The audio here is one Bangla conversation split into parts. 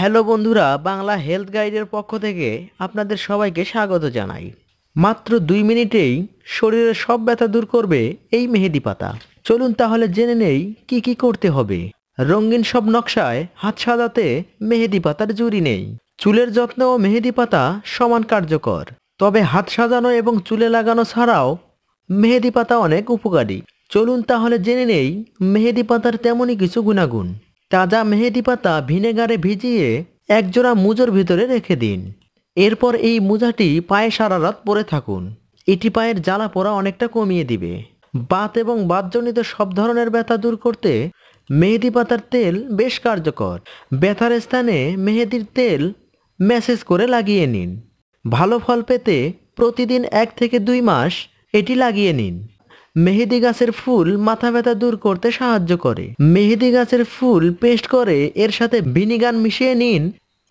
হ্যালো বন্ধুরা বাংলা হেলথ গাইডের পক্ষ থেকে আপনাদের সবাইকে স্বাগত জানাই মাত্র দুই মিনিটেই শরীরের সব ব্যথা দূর করবে এই মেহেদি পাতা চলুন তাহলে জেনে নেই কি কি করতে হবে রঙিন সব নকশায় হাত সাজাতে মেহেদি পাতার জুড়ি নেই চুলের যত্ন ও মেহেদি পাতা সমান কার্যকর তবে হাত সাজানো এবং চুলে লাগানো ছাড়াও মেহেদি পাতা অনেক উপকারী চলুন তাহলে জেনে নেই মেহেদি পাতার তেমনই কিছু গুণাগুণ তাজা মেহেদি পাতা ভিনেগারে ভিজিয়ে একজোড়া মুজোর ভিতরে রেখে দিন এরপর এই মোজাটি পায়ে সারা রাত পরে থাকুন এটি পায়ের জ্বালা পোড়া অনেকটা কমিয়ে দিবে বাত এবং বাতজনিত সব ধরনের ব্যথা দূর করতে মেহেদি পাতার তেল বেশ কার্যকর ব্যথার স্থানে মেহেদির তেল ম্যাসেজ করে লাগিয়ে নিন ভালো ফল পেতে প্রতিদিন এক থেকে দুই মাস এটি লাগিয়ে নিন মেহেদি গাছের ফুল মাথা ব্যথা দূর করতে সাহায্য করে মেহেদি গাছের ফুল পেস্ট করে এর সাথে ভিনিগান মিশিয়ে নিন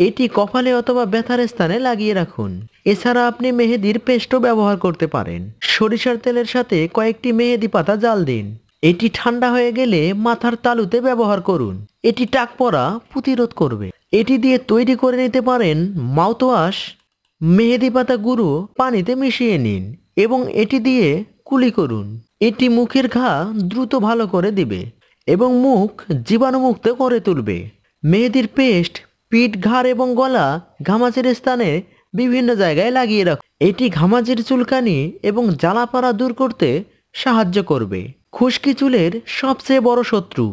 এটি কপালে অথবা ব্যথার স্থানে লাগিয়ে রাখুন এছাড়া আপনি মেহেদির পেস্টও ব্যবহার করতে পারেন সরিষার তেলের সাথে কয়েকটি মেহেদি পাতা জাল দিন এটি ঠান্ডা হয়ে গেলে মাথার তালুতে ব্যবহার করুন এটি টাক পরা প্রতিরোধ করবে এটি দিয়ে তৈরি করে নিতে পারেন মাউথওয়াশ মেহেদি পাতা গুঁড়ো পানিতে মিশিয়ে নিন এবং এটি দিয়ে কুলি করুন এটি মুখের ঘা দ্রুত ভালো করে দিবে এবং মুখ জীবাণুমুক্ত করে তুলবে মেহেদির পেস্ট পিঠ ঘাড় এবং গলা ঘামাচির স্থানে বিভিন্ন জায়গায় লাগিয়ে রাখ এটি ঘামাচির চুলকানি এবং জ্বালাপাড়া দূর করতে সাহায্য করবে খুশকি চুলের সবচেয়ে বড় শত্রু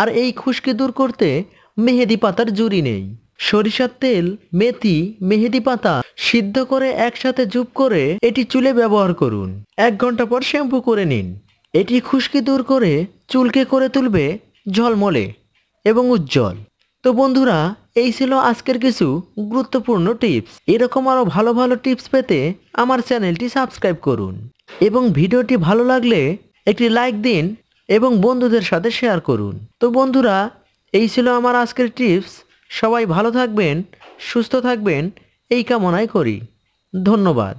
আর এই খুশকি দূর করতে মেহেদি পাতার জুড়ি নেই সরিষার তেল মেথি মেহেদি পাতা সিদ্ধ করে একসাথে জুপ করে এটি চুলে ব্যবহার করুন এক ঘন্টা পর শ্যাম্পু করে নিন এটি খুশকি দূর করে চুলকে করে তুলবে ঝলমলে এবং উজ্জ্বল তো বন্ধুরা এই ছিল আজকের কিছু গুরুত্বপূর্ণ টিপস এরকম আরও ভালো ভালো টিপস পেতে আমার চ্যানেলটি সাবস্ক্রাইব করুন এবং ভিডিওটি ভালো লাগলে একটি লাইক দিন এবং বন্ধুদের সাথে শেয়ার করুন তো বন্ধুরা এই ছিল আমার আজকের টিপস সবাই ভালো থাকবেন সুস্থ থাকবেন এই কামনাই করি ধন্যবাদ